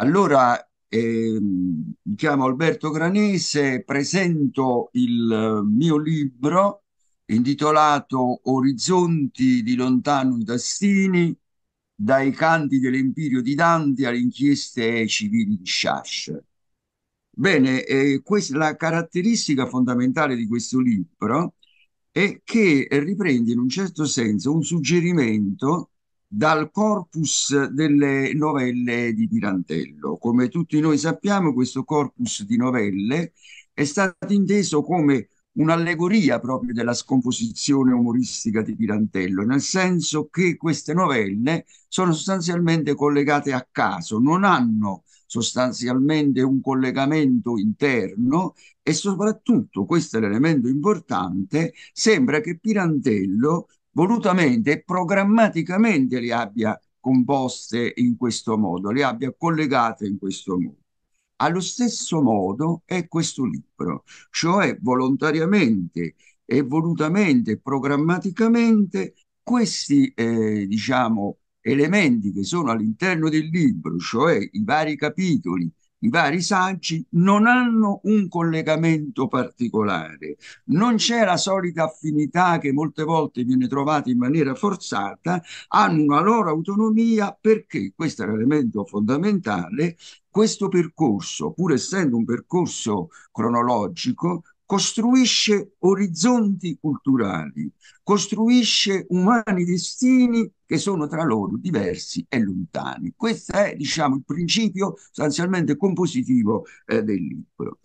Allora, ehm, mi chiamo Alberto Granese, presento il eh, mio libro intitolato Orizzonti di lontano Tastini, dai canti dell'Empirio di Dante alle inchieste civili di Sciascia. Bene, eh, questa, la caratteristica fondamentale di questo libro è che riprende in un certo senso un suggerimento dal corpus delle novelle di Pirandello. Come tutti noi sappiamo, questo corpus di novelle è stato inteso come un'allegoria proprio della scomposizione umoristica di Pirandello, nel senso che queste novelle sono sostanzialmente collegate a caso, non hanno sostanzialmente un collegamento interno e soprattutto, questo è l'elemento importante, sembra che Pirandello volutamente e programmaticamente le abbia composte in questo modo, le abbia collegate in questo modo. Allo stesso modo è questo libro, cioè volontariamente e volutamente, programmaticamente, questi eh, diciamo, elementi che sono all'interno del libro, cioè i vari capitoli, i vari saggi non hanno un collegamento particolare, non c'è la solita affinità che molte volte viene trovata in maniera forzata, hanno una loro autonomia perché, questo è l'elemento fondamentale, questo percorso, pur essendo un percorso cronologico, costruisce orizzonti culturali, costruisce umani destini che sono tra loro diversi e lontani. Questo è, diciamo, il principio sostanzialmente compositivo eh, del libro.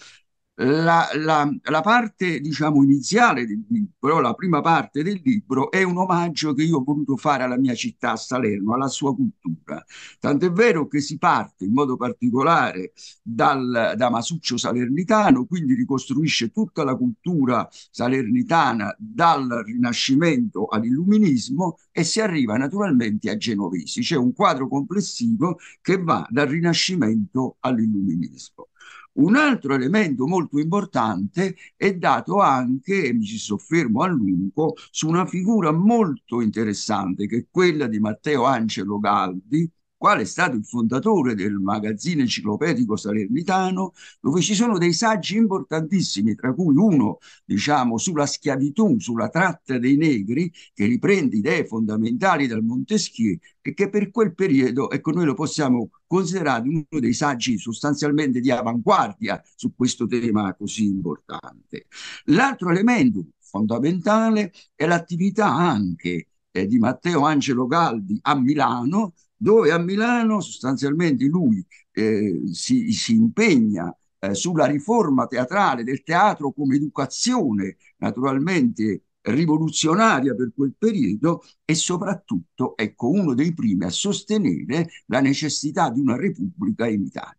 La, la, la, parte, diciamo, iniziale del libro, la prima parte del libro, è un omaggio che io ho voluto fare alla mia città, Salerno, alla sua cultura. Tant'è vero che si parte in modo particolare dal, da Masuccio Salernitano, quindi ricostruisce tutta la cultura salernitana dal Rinascimento all'Illuminismo e si arriva naturalmente a Genovesi. C'è un quadro complessivo che va dal Rinascimento all'Illuminismo. Un altro elemento molto importante è dato anche, e mi ci soffermo a lungo, su una figura molto interessante che è quella di Matteo Angelo Galdi, quale è stato il fondatore del magazzino enciclopedico salernitano, dove ci sono dei saggi importantissimi, tra cui uno, diciamo, sulla schiavitù, sulla tratta dei negri, che riprende idee fondamentali dal Montesquieu e che per quel periodo, ecco, noi lo possiamo considerare uno dei saggi sostanzialmente di avanguardia su questo tema così importante. L'altro elemento fondamentale è l'attività anche eh, di Matteo Angelo Galdi a Milano dove a Milano sostanzialmente lui eh, si, si, impegna eh, sulla riforma teatrale del teatro come educazione naturalmente rivoluzionaria per quel periodo e soprattutto ecco uno dei primi a sostenere la necessità di una repubblica in Italia.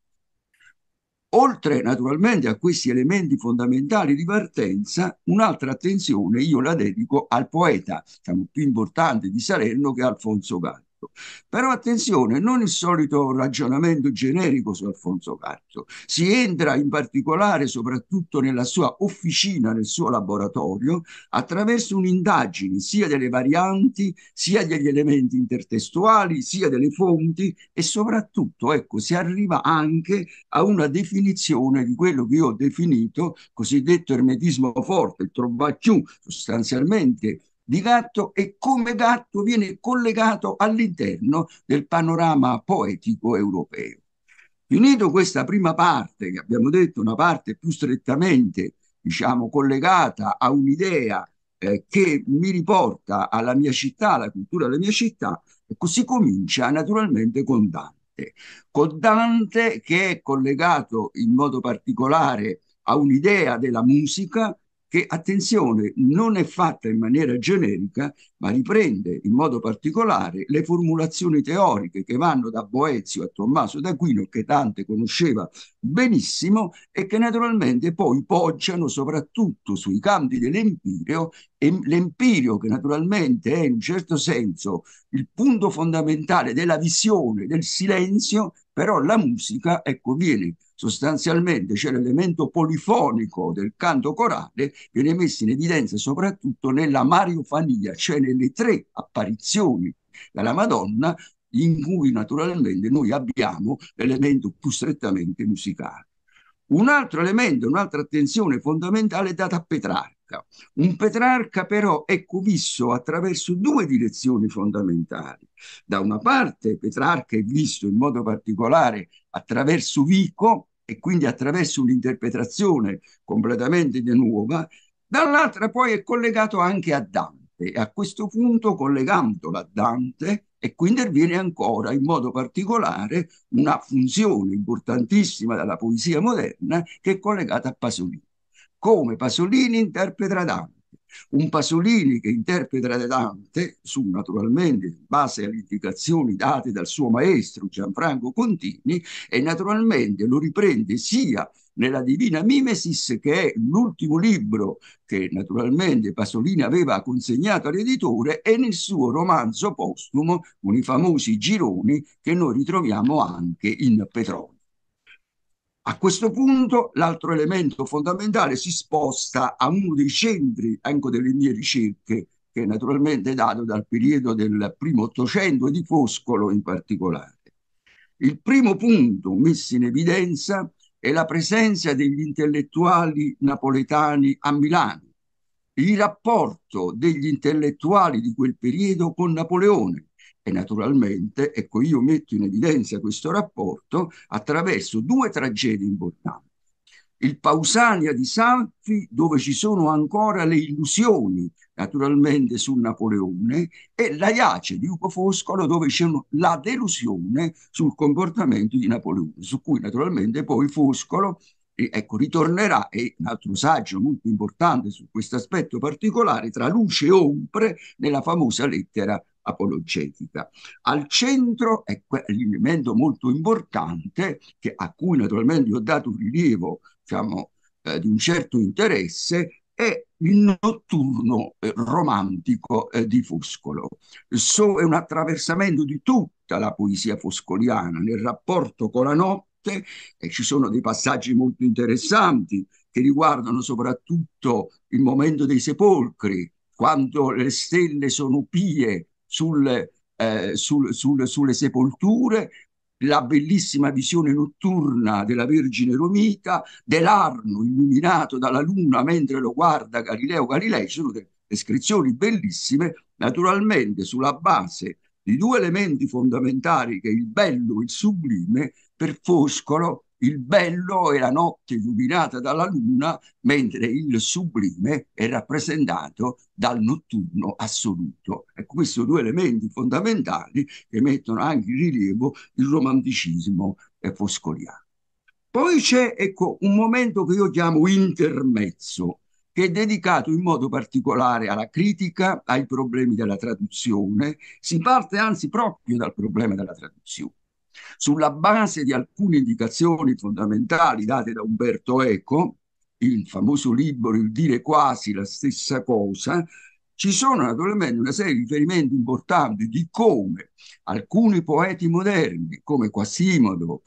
Oltre naturalmente a questi elementi fondamentali di partenza, un'altra attenzione io la dedico al poeta diciamo, più importante di Salerno che è Alfonso Galli. Gatto. Però attenzione, non il solito ragionamento generico su Alfonso Gatto. Si entra in particolare soprattutto nella sua officina, nel suo laboratorio, attraverso un'indagine sia delle varianti, sia degli elementi intertestuali, sia delle fonti e soprattutto, ecco, si arriva anche a una definizione di quello che io ho definito cosiddetto ermetismo forte, il trovacchiù, sostanzialmente di gatto e come gatto viene collegato all'interno del panorama poetico europeo. Finito questa prima parte, che abbiamo detto una parte più strettamente diciamo, collegata a un'idea eh, che mi riporta alla mia città, alla cultura della mia città, ecco, si comincia naturalmente con Dante. Con Dante che è collegato in modo particolare a un'idea della musica, che, attenzione, non è fatta in maniera generica, ma riprende in modo particolare le formulazioni teoriche che vanno da Boezio a Tommaso d'Aquino, che Dante conosceva benissimo, e che naturalmente poi poggiano soprattutto sui campi dell'empirio e l'empirio che naturalmente è in un certo senso il punto fondamentale della visione del silenzio, però la musica, ecco, viene Sostanzialmente c'è l'elemento polifonico del canto corale viene messo in evidenza soprattutto nella mariofania, cioè nelle tre apparizioni della Madonna in cui naturalmente noi abbiamo l'elemento più strettamente musicale. Un altro elemento, un'altra attenzione fondamentale è data a Petrarca. Un Petrarca però è ecco, visto attraverso due direzioni fondamentali. Da una parte Petrarca è visto in modo particolare attraverso Vico e quindi attraverso un'interpretazione completamente nuova, dall'altra poi è collegato anche a Dante e a questo punto collegandolo a Dante e qui interviene ancora in modo particolare una funzione importantissima della poesia moderna che è collegata a Pasolini. Come Pasolini interpreta Dante, un Pasolini che interpreta Dante, su naturalmente in base alle indicazioni date dal suo maestro Gianfranco Contini, e naturalmente lo riprende sia nella Divina Mimesis, che è l'ultimo libro che naturalmente Pasolini aveva consegnato all'editore, e nel suo romanzo postumo, con i famosi gironi che noi ritroviamo anche in Petrolio. A questo punto l'altro elemento fondamentale si sposta a uno dei centri anche delle mie ricerche, che è naturalmente è dato dal periodo del primo Ottocento e di Foscolo in particolare. Il primo punto messo in evidenza è la presenza degli intellettuali napoletani a Milano, il rapporto degli intellettuali di quel periodo con Napoleone, e naturalmente ecco, io metto in evidenza questo rapporto attraverso due tragedie importanti. Il Pausania di Salfi, dove ci sono ancora le illusioni, naturalmente, su Napoleone, e l'Aiace di Ugo Foscolo, dove c'è la delusione sul comportamento di Napoleone, su cui naturalmente poi Foscolo eh, ecco, ritornerà, e un altro saggio molto importante su questo aspetto particolare, tra luce e ombre, nella famosa lettera apologetica. Al centro è l'elemento molto importante che, a cui naturalmente ho dato un rilievo diciamo, eh, di un certo interesse, è il notturno eh, romantico eh, di Foscolo. So, è un attraversamento di tutta la poesia foscoliana nel rapporto con la notte e ci sono dei passaggi molto interessanti che riguardano soprattutto il momento dei sepolcri, quando le stelle sono pie sul, eh, sul, sul, sulle sepolture, la bellissima visione notturna della Vergine Romita, dell'Arno illuminato dalla luna mentre lo guarda Galileo Galilei, ci sono delle descrizioni bellissime, naturalmente sulla base di due elementi fondamentali che è il bello e il sublime, per il bello è la notte illuminata dalla luna, mentre il sublime è rappresentato dal notturno assoluto. Ecco, questi sono due elementi fondamentali che mettono anche in rilievo il romanticismo eh, foscoliano. Poi c'è ecco, un momento che io chiamo intermezzo, che è dedicato in modo particolare alla critica, ai problemi della traduzione, si parte anzi proprio dal problema della traduzione. Sulla base di alcune indicazioni fondamentali date da Umberto Eco, il famoso libro Il dire quasi la stessa cosa, ci sono naturalmente una serie di riferimenti importanti di come alcuni poeti moderni, come Quasimodo,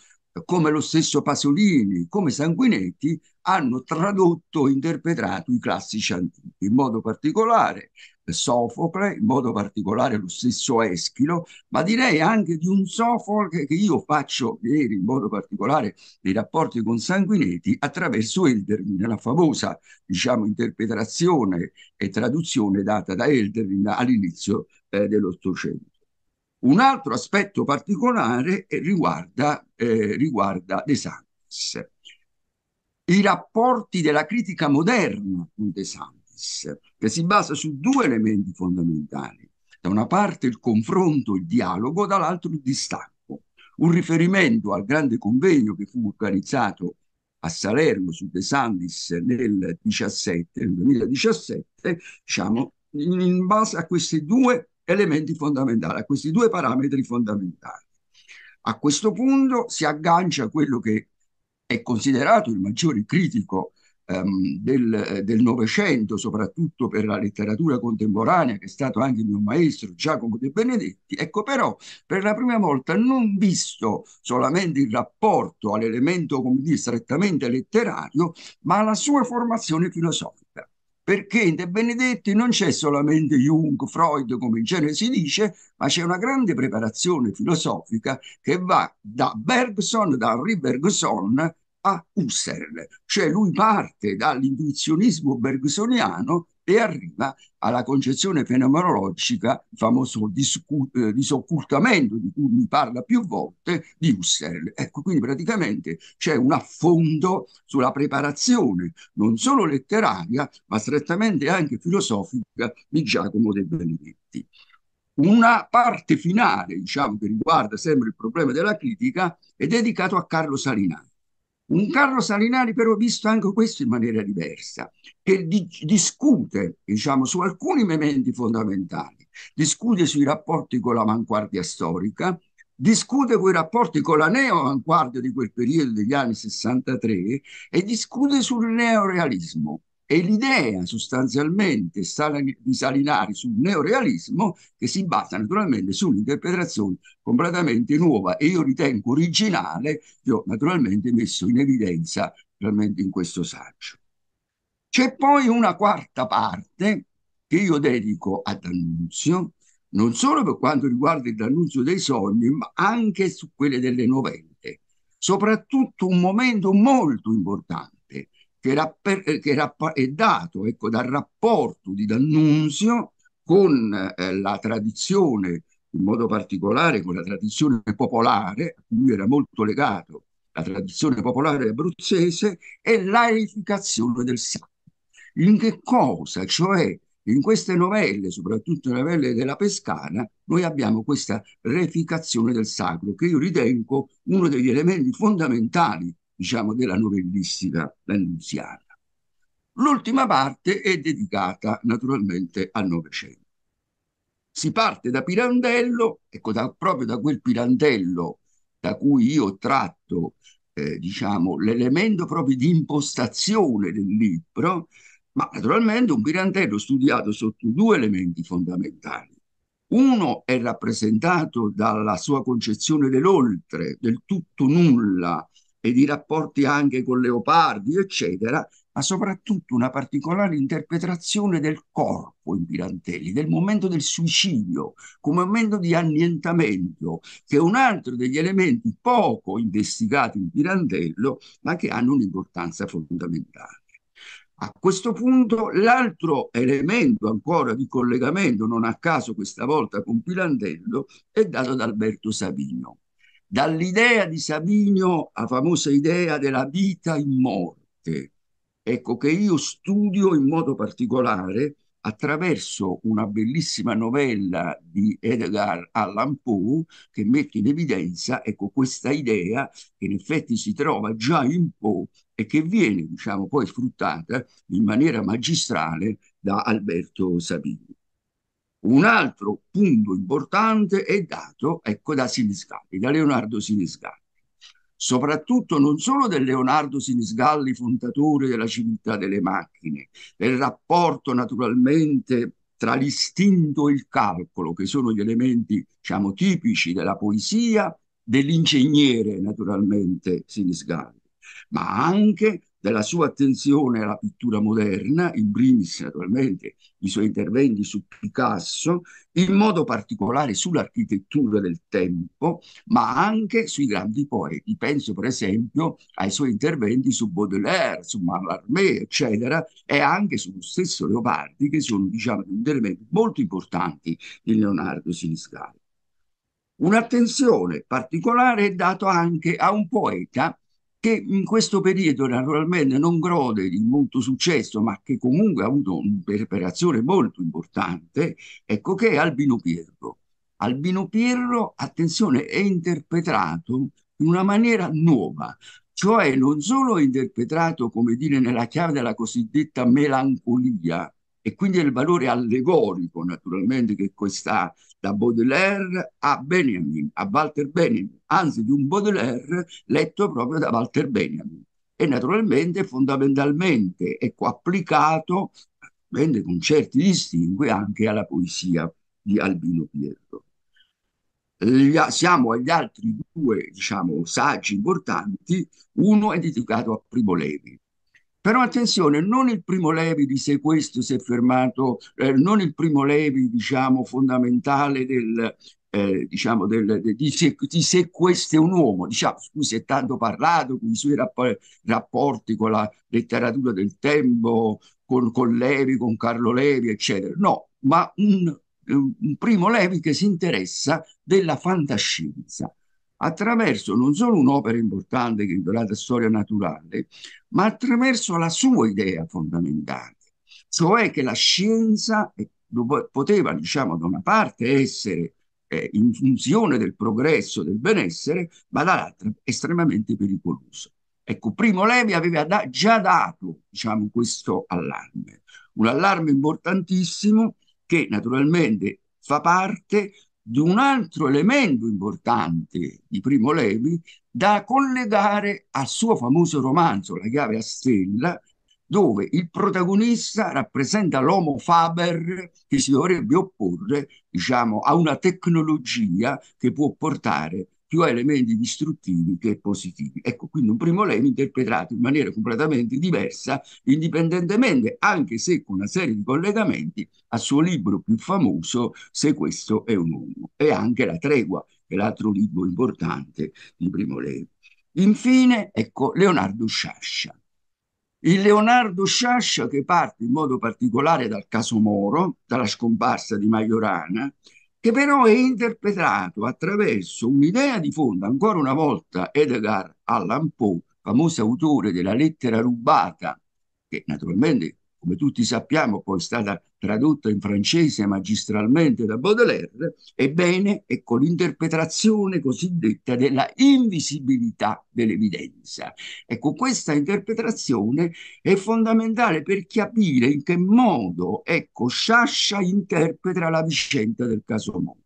come lo stesso Pasolini, come Sanguinetti, hanno tradotto e interpretato i classici antichi in modo particolare eh, Sofocle, in modo particolare lo stesso Eschilo, ma direi anche di un Sofocle che io faccio vedere in modo particolare nei rapporti con Sanguinetti attraverso Elderlin, la famosa diciamo, interpretazione e traduzione data da Elderlin all'inizio eh, dell'Ottocento. Un altro aspetto particolare eh, riguarda, eh, riguarda De Santis. I rapporti della critica moderna con De Santis Mentis, che si basa su due elementi fondamentali. Da una parte il confronto, il dialogo, dall'altro il distacco. Un riferimento al grande convegno che fu organizzato a Salerno su De Sandis nel, 17, nel 2017, diciamo, in base a questi due elementi fondamentali, a questi due parametri fondamentali. A questo punto si aggancia quello che è considerato il maggiore critico ehm, eh, del Novecento, soprattutto per la letteratura contemporanea, che è stato anche il mio maestro Giacomo De Benedetti, ecco però per la prima volta non visto solamente il rapporto all'elemento come dire, strettamente letterario, ma alla sua formazione filosofica perché in De Benedetti non c'è solamente Jung, Freud, come in genere si dice, ma c'è una grande preparazione filosofica che va da Bergson, da Ribergson, a Husserl, cioè lui parte dall'intuizionismo bergsoniano e arriva alla concezione fenomenologica, il famoso eh, disoccultamento di cui mi parla più volte, di Husserl. Ecco, quindi praticamente c'è un affondo sulla preparazione non solo letteraria, ma strettamente anche filosofica di Giacomo De Benedetti. Una parte finale, diciamo, che riguarda sempre il problema della critica, è dedicato a Carlo Salinari. Un Carlo Salinari però visto anche questo in maniera diversa, che di discute diciamo, su alcuni momenti fondamentali, discute sui rapporti con l'avanguardia storica, discute con i rapporti con la neo-avanguardia di quel periodo degli anni 63 e discute sul neorealismo, e l'idea sostanzialmente di Salinari sul neorealismo che si basa naturalmente su un'interpretazione completamente nuova e io ritengo originale che ho naturalmente messo in evidenza realmente in questo saggio. C'è poi una quarta parte che io dedico ad Annunzio, non solo per quanto riguarda il D'Annunzio dei sogni, ma anche su quelle delle novelle. Soprattutto un momento molto importante che era, eh, che era è dato ecco, dal rapporto di D'Annunzio con eh, la tradizione, in modo particolare con la tradizione popolare, a cui era molto legato la tradizione popolare abruzzese, e l'aerificazione del sacro. In che cosa? Cioè, in queste novelle, soprattutto le novelle della Pescana, noi abbiamo questa reificazione del sacro, che io ritengo uno degli elementi fondamentali diciamo, della novellistica landusiana. L'ultima parte è dedicata naturalmente al Novecento. Si parte da Pirandello, ecco, da, proprio da quel Pirandello da cui io tratto eh, diciamo, l'elemento proprio di impostazione del libro, ma naturalmente un Pirandello studiato sotto due elementi fondamentali. Uno è rappresentato dalla sua concezione dell'oltre, del tutto nulla, e di rapporti anche con leopardi, eccetera, ma soprattutto una particolare interpretazione del corpo in Pirantelli, del momento del suicidio, come momento di annientamento, che è un altro degli elementi poco investigati in Pirandello, ma che hanno un'importanza fondamentale. A questo punto l'altro elemento ancora di collegamento, non a caso questa volta con Pirandello, è dato da Alberto Savino dall'idea di Savinio, la famosa idea della vita in morte, ecco che io studio in modo particolare attraverso una bellissima novella di Edgar Allan Poe che mette in evidenza ecco, questa idea che in effetti si trova già in Poe e che viene diciamo, poi sfruttata in maniera magistrale da Alberto Sabino. Un altro punto importante è dato ecco, da Sinisgalli, da Leonardo Sinisgalli, soprattutto non solo del Leonardo Sinisgalli, fondatore della civiltà delle macchine, del rapporto naturalmente tra l'istinto e il calcolo, che sono gli elementi diciamo, tipici della poesia, dell'ingegnere naturalmente Sinisgalli, ma anche della sua attenzione alla pittura moderna, in primis naturalmente i suoi interventi su Picasso, in modo particolare sull'architettura del tempo, ma anche sui grandi poeti. Penso per esempio ai suoi interventi su Baudelaire, su Mallarmé, eccetera, e anche sullo stesso Leopardi, che sono diciamo, interventi molto importanti di Leonardo Siniscali. Un'attenzione particolare è data anche a un poeta che in questo periodo naturalmente non gode di molto successo, ma che comunque ha avuto un'operazione molto importante, ecco che è Albino Pirro. Albino Pirro, attenzione, è interpretato in una maniera nuova, cioè non solo è interpretato, come dire, nella chiave della cosiddetta melancolia, e quindi è il valore allegorico naturalmente che questa da Baudelaire a Benjamin, a Walter Benjamin, anzi di un Baudelaire letto proprio da Walter Benjamin. E naturalmente, fondamentalmente, ecco, applicato con certi distinguo anche alla poesia di Albino Pietro. Siamo agli altri due diciamo, saggi importanti, uno è dedicato a Primo Levi, però attenzione, non il primo Levi di se questo si è fermato, eh, non il primo Levi, diciamo, fondamentale del, eh, diciamo, del, de, di, se, di, se, questo è un uomo, diciamo, su cui si è tanto parlato, con i suoi rapp- rapporti con la letteratura del tempo, con, con, Levi, con Carlo Levi, eccetera. No, ma un, un primo Levi che si interessa della fantascienza attraverso non solo un'opera importante che è intitolata Storia naturale, ma attraverso la sua idea fondamentale, cioè che la scienza poteva, diciamo, da una parte essere eh, in funzione del progresso, del benessere, ma dall'altra estremamente pericolosa. Ecco, Primo Levi aveva da già dato, diciamo, questo allarme, un allarme importantissimo che naturalmente fa parte di un altro elemento importante di Primo Levi da collegare al suo famoso romanzo La chiave a stella, dove il protagonista rappresenta l'homo faber che si dovrebbe opporre diciamo, a una tecnologia che può portare più elementi distruttivi che positivi. Ecco, quindi un primo lema interpretato in maniera completamente diversa, indipendentemente, anche se con una serie di collegamenti, al suo libro più famoso, Se questo è un uomo, e anche La tregua, che è l'altro libro importante di Primo Levi. Infine, ecco, Leonardo Sciascia. Il Leonardo Sciascia che parte in modo particolare dal caso Moro, dalla scomparsa di Majorana, che però è interpretato attraverso un'idea di fondo, ancora una volta Edgar Allan Poe, famoso autore della lettera rubata, che naturalmente come tutti sappiamo, poi è stata tradotta in francese magistralmente da Baudelaire, ebbene è con ecco, l'interpretazione cosiddetta della invisibilità dell'evidenza. Ecco, questa interpretazione è fondamentale per capire in che modo, ecco, Sciascia interpreta la vicenda del caso Monti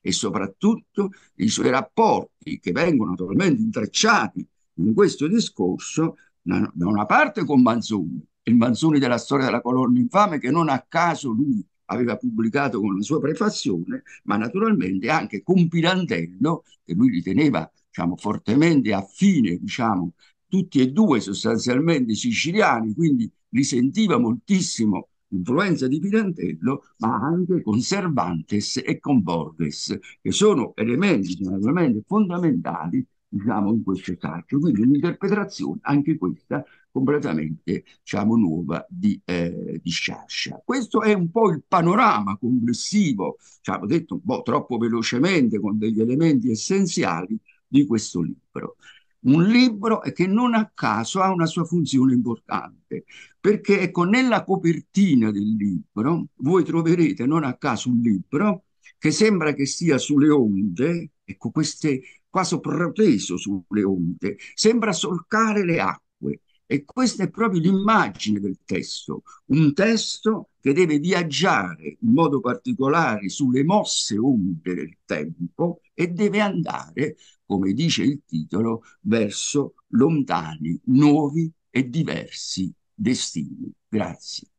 e soprattutto i suoi rapporti che vengono naturalmente intrecciati in questo discorso da una parte con Manzoni il Manzoni della storia della colonna infame, che non a caso lui aveva pubblicato con la sua prefazione, ma naturalmente anche con Pirandello, che lui riteneva diciamo, fortemente affine, diciamo, tutti e due sostanzialmente siciliani, quindi risentiva moltissimo l'influenza di Pirandello, ma anche con Cervantes e con Borges, che sono elementi naturalmente fondamentali diciamo, in questo saggio. Quindi un'interpretazione, anche questa, completamente diciamo, nuova di, eh, di Sciascia. Questo è un po' il panorama complessivo, diciamo, detto un po' troppo velocemente con degli elementi essenziali di questo libro. Un libro che non a caso ha una sua funzione importante, perché ecco, nella copertina del libro voi troverete non a caso un libro che sembra che sia sulle onde, ecco queste quasi proteso sulle onde, sembra solcare le acque, e questa è proprio l'immagine del testo, un testo che deve viaggiare in modo particolare sulle mosse onde del tempo e deve andare, come dice il titolo, verso lontani, nuovi e diversi destini. Grazie.